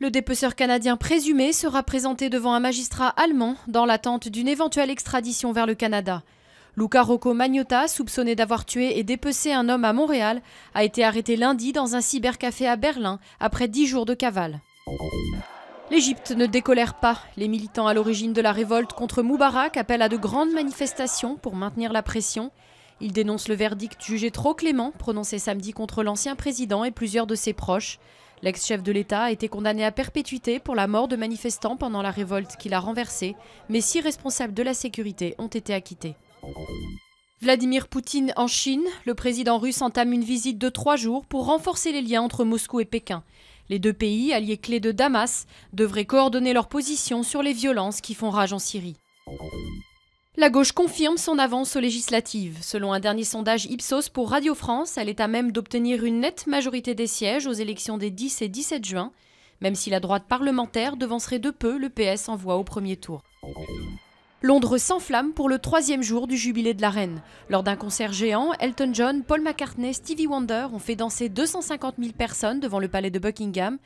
Le dépeceur canadien présumé sera présenté devant un magistrat allemand dans l'attente d'une éventuelle extradition vers le Canada. Luca Rocco Magnotta, soupçonné d'avoir tué et dépecé un homme à Montréal, a été arrêté lundi dans un cybercafé à Berlin après dix jours de cavale. L'Égypte ne décolère pas. Les militants à l'origine de la révolte contre Moubarak appellent à de grandes manifestations pour maintenir la pression. Ils dénoncent le verdict jugé trop clément prononcé samedi contre l'ancien président et plusieurs de ses proches. L'ex-chef de l'État a été condamné à perpétuité pour la mort de manifestants pendant la révolte qu'il a renversée, mais six responsables de la sécurité ont été acquittés. Vladimir Poutine en Chine, le président russe entame une visite de trois jours pour renforcer les liens entre Moscou et Pékin. Les deux pays, alliés clés de Damas, devraient coordonner leurs positions sur les violences qui font rage en Syrie. La gauche confirme son avance aux législatives. Selon un dernier sondage Ipsos pour Radio France, elle est à même d'obtenir une nette majorité des sièges aux élections des 10 et 17 juin, même si la droite parlementaire devancerait de peu le PS en voie au premier tour. Londres s'enflamme pour le troisième jour du jubilé de la reine. Lors d'un concert géant, Elton John, Paul McCartney, Stevie Wonder ont fait danser 250 000 personnes devant le palais de Buckingham,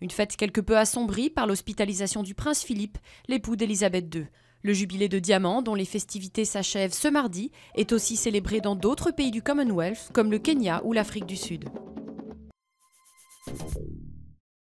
une fête quelque peu assombrie par l'hospitalisation du prince Philippe, l'époux d'Elisabeth II. Le jubilé de diamant, dont les festivités s'achèvent ce mardi, est aussi célébré dans d'autres pays du Commonwealth, comme le Kenya ou l'Afrique du Sud.